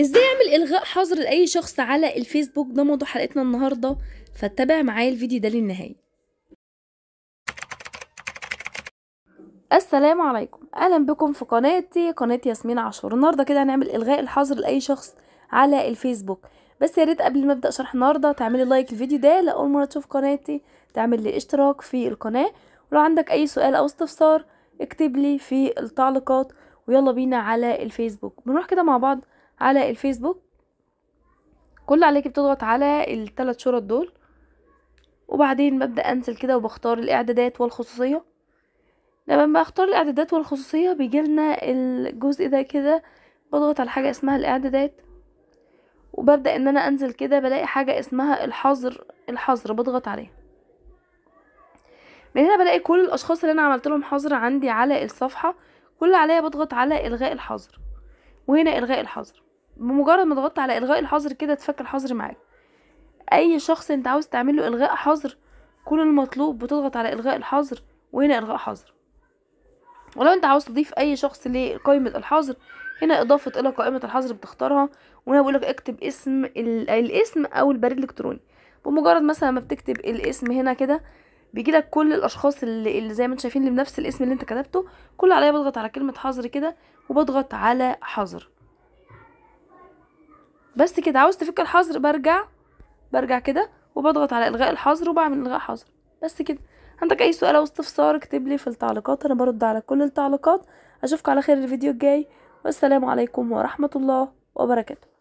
ازاي اعمل الغاء حظر لاي شخص على الفيسبوك ده موضوع حلقتنا النهارده فاتبع معايا الفيديو ده للنهايه السلام عليكم اهلا بكم في قناتي قناه ياسمين عاشور النهارده كده هنعمل الغاء الحظر لاي شخص على الفيسبوك بس يا ريت قبل ما ابدا شرح النهارده تعملي لايك الفيديو ده لاول مره تشوف قناتي تعمل لي اشتراك في القناه ولو عندك اي سؤال او استفسار اكتب لي في التعليقات ويلا بينا على الفيسبوك بنروح كده مع بعض على الفيسبوك كل عليك بتضغط على الثلاث شرط دول وبعدين ببدأ أنزل كده وبختار الإعدادات والخصوصية لما بختار الإعدادات والخصوصية بيجيلنا الجزء ده كده بضغط على حاجة اسمها الإعدادات وببدأ إن أنا أنزل كده بلاقي حاجة اسمها الحظر الحظر بضغط عليه من هنا بلاقي كل الأشخاص اللي أنا عملت لهم حظر عندي على الصفحة كل عليا بضغط على إلغاء الحظر وهنا إلغاء الحظر بمجرد ما ضغطت على الغاء الحظر كده اتفك الحظر معاك اي شخص انت عاوز تعمل له الغاء حظر كل المطلوب بتضغط على الغاء الحظر وهنا الغاء حظر ولو انت عاوز تضيف اي شخص لقائمه الحظر هنا اضافه الى قائمه الحظر بتختارها وهنا بيقول لك اكتب اسم الاسم او البريد الالكتروني بمجرد مثلا ما بتكتب الاسم هنا كده بيجي لك كل الاشخاص اللي, اللي زي ما انتم شايفين اللي بنفس الاسم اللي انت كتبته كل عليا بضغط على كلمه حظر كده وبضغط على حظر بس كده عاوز تفك الحظر برجع برجع كده وبضغط على الغاء الحظر وبعمل الغاء حظر بس كده عندك اي سؤال او استفسار اكتب لي في التعليقات انا برد على كل التعليقات اشوفك على خير الفيديو الجاي والسلام عليكم ورحمه الله وبركاته